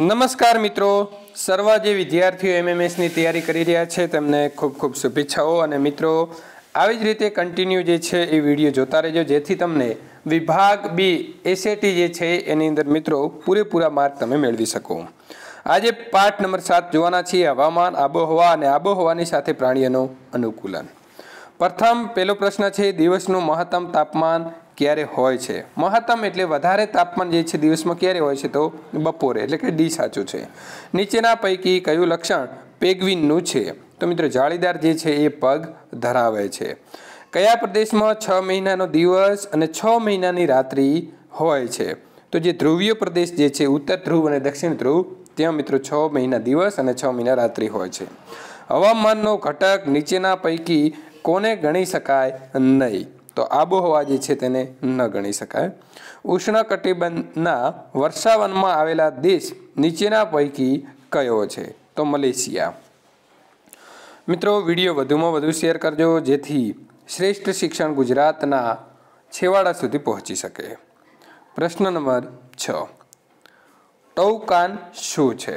નમસ્કાર મિત્રો સર્વ જે વિદ્યાર્થીઓ એમએમએસની તૈયારી કરી રહ્યા છે તેમને ખૂબ ખૂબ શુભેચ્છાઓ અને મિત્રો આવી જ રીતે કન્ટિન્યુ જે છે એ વિડીયો જોતા રહેજો જેથી તમને વિભાગ બી એસએટી જે છે એની અંદર મિત્રો પૂરેપૂરા માર્ક તમે મેળવી શકો આજે પાઠ નંબર સાત જોવાના છીએ હવામાન આબોહવા અને આબોહવાની સાથે પ્રાણીઓનું અનુકૂલન પ્રથમ પહેલો પ્રશ્ન છે દિવસનું મહત્તમ તાપમાન ક્યારે હોય છે મહત્તમ એટલે વધારે તાપમાન જે છે દિવસમાં ક્યારે હોય છે તો બપોરે એટલે કે ડી સાચું છે નીચેના પૈકી કયું લક્ષણ પેગવિનનું છે તો મિત્રો જાળીદાર જે છે એ પગ ધરાવે છે કયા પ્રદેશમાં છ મહિનાનો દિવસ અને છ મહિનાની રાત્રિ હોય છે તો જે ધ્રુવીય પ્રદેશ જે છે ઉત્તર ધ્રુવ અને દક્ષિણ ધ્રુવ ત્યાં મિત્રો છ મહિના દિવસ અને છ મહિના રાત્રિ હોય છે હવામાનનો ઘટક નીચેના પૈકી કોને ગણી શકાય નહીં તો આબોહવા જે છે તેને ન ગણી શકાય ઉષ્ણકટિબંધના વર્ષાવનમાં આવેલા દેશ નીચેના પૈકી કયો છે તો મલેશિયા મિત્રો વિડીયો વધુમાં વધુ શેર કરજો જેથી શ્રેષ્ઠ શિક્ષણ ગુજરાતના છેવાડા સુધી પહોંચી શકે પ્રશ્ન નંબર છ ટૌકાન શું છે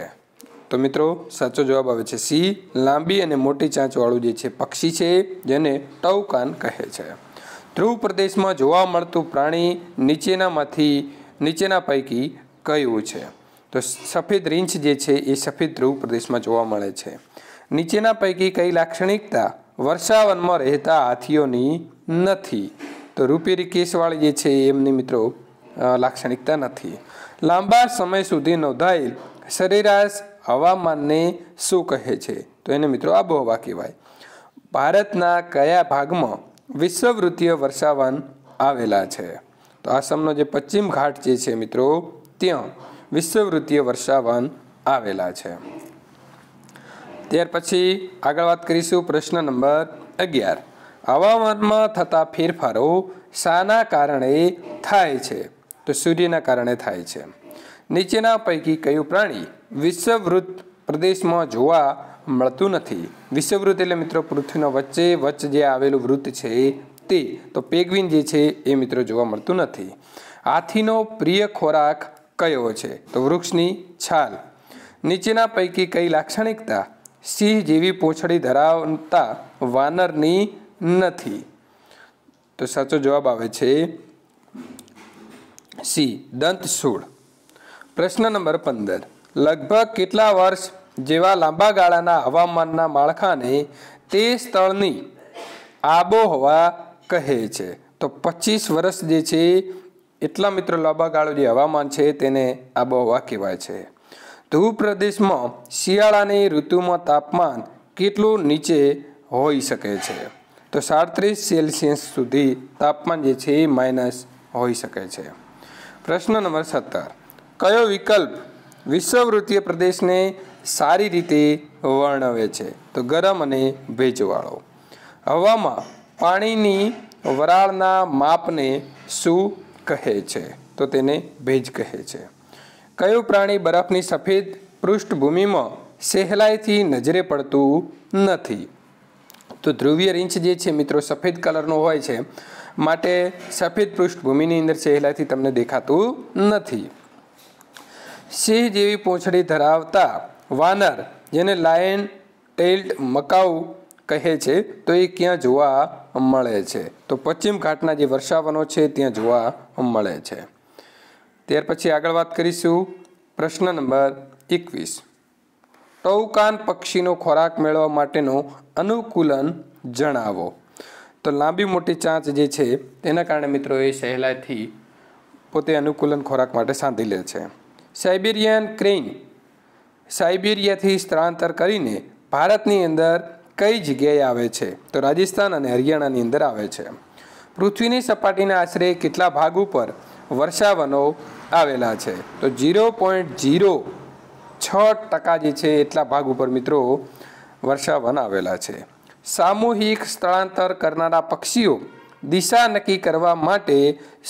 તો મિત્રો સાચો જવાબ આવે છે સી લાંબી અને મોટી ચાંચવાળું જે છે પક્ષી છે જેને ટવકાન કહે છે ધ્રુવ પ્રદેશમાં જોવા મળતું પ્રાણી નીચેનામાંથી નીચેના પૈકી કયું છે તો સફેદ રીંછ જે છે એ સફેદ ધ્રુવ પ્રદેશમાં જોવા મળે છે નીચેના પૈકી કઈ લાક્ષણિકતા વર્ષાવનમાં રહેતા હાથીઓની નથી તો રૂપેરી કેસવાળી જે છે એમની મિત્રો લાક્ષણિકતા નથી લાંબા સમય સુધી નોંધાયેલ સરેરાશ હવામાનને શું કહે છે તો એને મિત્રો આબોહવા કહેવાય ભારતના કયા ભાગમાં વિશ્વવૃત્તીય વર્ષાવન આવેલા છે તો આસામનો જે પશ્ચિમ ઘાટ જે છે મિત્રો ત્યાં વિશ્વવૃત્તીય વર્ષાવન આવેલા છે ત્યાર પછી આગળ વાત કરીશું પ્રશ્ન નંબર અગિયાર હવામાનમાં થતા ફેરફારો શાના કારણે થાય છે તો સૂર્યના કારણે થાય છે નીચેના પૈકી કયું પ્રાણી વિશ્વવૃત્ત પ્રદેશમાં જોવા મળતું નથી વિષવવૃત્ત એટલે મિત્રો પૃથ્વીનો વચ્ચે વચ્ચે જે આવેલું વૃત્ત છે તે તો પેગવિન જે છે એ મિત્રો જોવા મળતું નથી હાથીનો પ્રિય ખોરાક કયો છે તો વૃક્ષની છાલ નીચેના પૈકી કઈ લાક્ષણિકતા સિંહ જેવી પોછડી ધરાવતા વાનરની નથી તો સાચો જવાબ આવે છે સિંહ દંત સૂળ પ્રશ્ન નંબર પંદર લગભગ કેટલા વર્ષ જેવા લાંબા ગાળાના હવામાનના માળખાને તે સ્થળની આબોહવા કહે છે તો પચીસ વર્ષ જે છે એટલા મિત્રો લાંબા ગાળો જે હવામાન છે તેને આબોહવા કહેવાય છે ધ્રુવ પ્રદેશમાં શિયાળાની ઋતુમાં તાપમાન કેટલું નીચે હોઈ શકે છે તો સાડત્રીસ સેલ્સિયસ સુધી તાપમાન જે છે એ માઇનસ હોઈ શકે છે પ્રશ્ન નંબર સત્તર કયો વિકલ્પ વિશ્વવૃત્તીય પ્રદેશને સારી રીતે વર્ણવે છે તો ગરમ અને ભેજવાળો હવામાં પાણીની વરાળના માપને શું કહે છે તો તેને ભેજ કહે છે કયું પ્રાણી બરફની સફેદ પૃષ્ઠભૂમિમાં સહેલાઈથી નજરે પડતું નથી તો ધ્રુવીય રીંછ જે છે મિત્રો સફેદ કલરનો હોય છે માટે સફેદ પૃષ્ઠભૂમિની અંદર સહેલાઈથી તમને દેખાતું નથી સિંહ જેવી પોંછડી ધરાવતા વાનર જેને લાયન ટેલ્ડ મકાઉ કહે છે તો એ ક્યાં જોવા મળે છે તો પશ્ચિમ ઘાટના જે વર્ષાવનો છે ત્યાં જોવા મળે છે ત્યાર પછી આગળ વાત કરીશું પ્રશ્ન નંબર એકવીસ ટૌકાન પક્ષીનો ખોરાક મેળવવા માટેનું અનુકૂલન જણાવો તો લાંબી મોટી ચાંચ જે છે તેના કારણે મિત્રો એ સહેલાઈથી પોતે અનુકૂલન ખોરાક માટે સાંધી લે છે સાઇબેરિયન ક્રેઇન સાઇબિરિયાથી સ્થળાંતર કરીને ભારતની અંદર કઈ જગ્યાએ આવે છે તો રાજસ્થાન અને હરિયાણાની અંદર આવે છે પૃથ્વીની સપાટીના આશરે કેટલા ભાગ ઉપર વર્ષાવનો આવેલા છે તો ઝીરો પોઈન્ટ ઝીરો છ ટકા જે છે એટલા ભાગ ઉપર મિત્રો વર્ષાવન આવેલા છે સામૂહિક સ્થળાંતર કરનારા પક્ષીઓ દિશા નક્કી કરવા માટે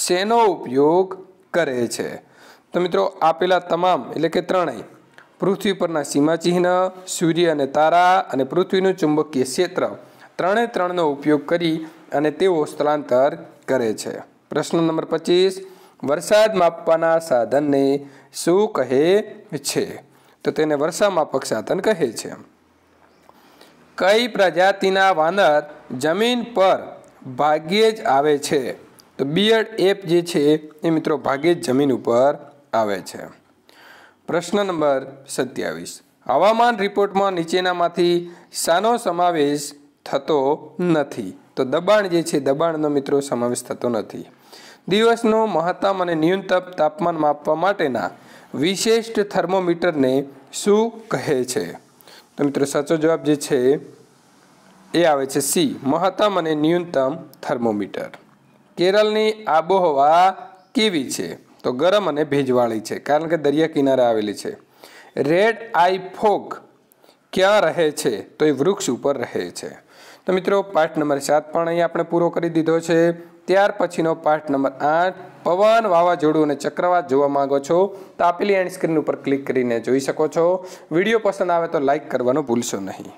શેનો ઉપયોગ કરે છે તો મિત્રો આપેલા તમામ એટલે કે ત્રણેય પૃથ્વી પરના સીમાચિહ્ન સૂર્ય અને તારા અને પૃથ્વીનું ચુંબકીય ક્ષેત્ર ત્રણે ત્રણનો ઉપયોગ કરી અને તેઓ સ્થળાંતર કરે છે પ્રશ્ન નંબર પચીસ વરસાદ માપવાના સાધનને શું કહે છે તો તેને વર્ષા માપક સાધન કહે છે કઈ પ્રજાતિના વાનર જમીન પર ભાગ્યે જ આવે છે તો બિયર્ડ એપ જે છે એ મિત્રો ભાગ્યે જ જમીન ઉપર આવે છે પ્રશ્ન નંબર સત્યાવીસ હવામાન રિપોર્ટમાં નીચેનામાંથી શાનો સમાવેશ થતો નથી તો દબાણ જે છે દબાણનો મિત્રો સમાવેશ થતો નથી દિવસનો મહત્તમ અને ન્યૂનતમ તાપમાન માપવા માટેના વિશિષ્ટ થર્મોમીટરને શું કહે છે તો મિત્રો સાચો જવાબ જે છે એ આવે છે સી મહત્તમ અને ન્યૂનતમ થર્મોમીટર કેરળની આબોહવા કેવી છે તો ગરમ અને ભેજવાળી છે કારણ કે દરિયા કિનારે આવેલી છે રેડ આઈ ફોગ ક્યાં રહે છે તો એ વૃક્ષ ઉપર રહે છે તો મિત્રો પાઠ નંબર સાત પણ અહીંયા આપણે પૂરો કરી દીધો છે ત્યાર પછીનો પાઠ નંબર આઠ પવન વાવાઝોડું અને ચક્રવાત જોવા માંગો છો તો આપેલી એન્ડ સ્ક્રીન ઉપર ક્લિક કરીને જોઈ શકો છો વિડીયો પસંદ આવે તો લાઇક કરવાનું ભૂલશો નહીં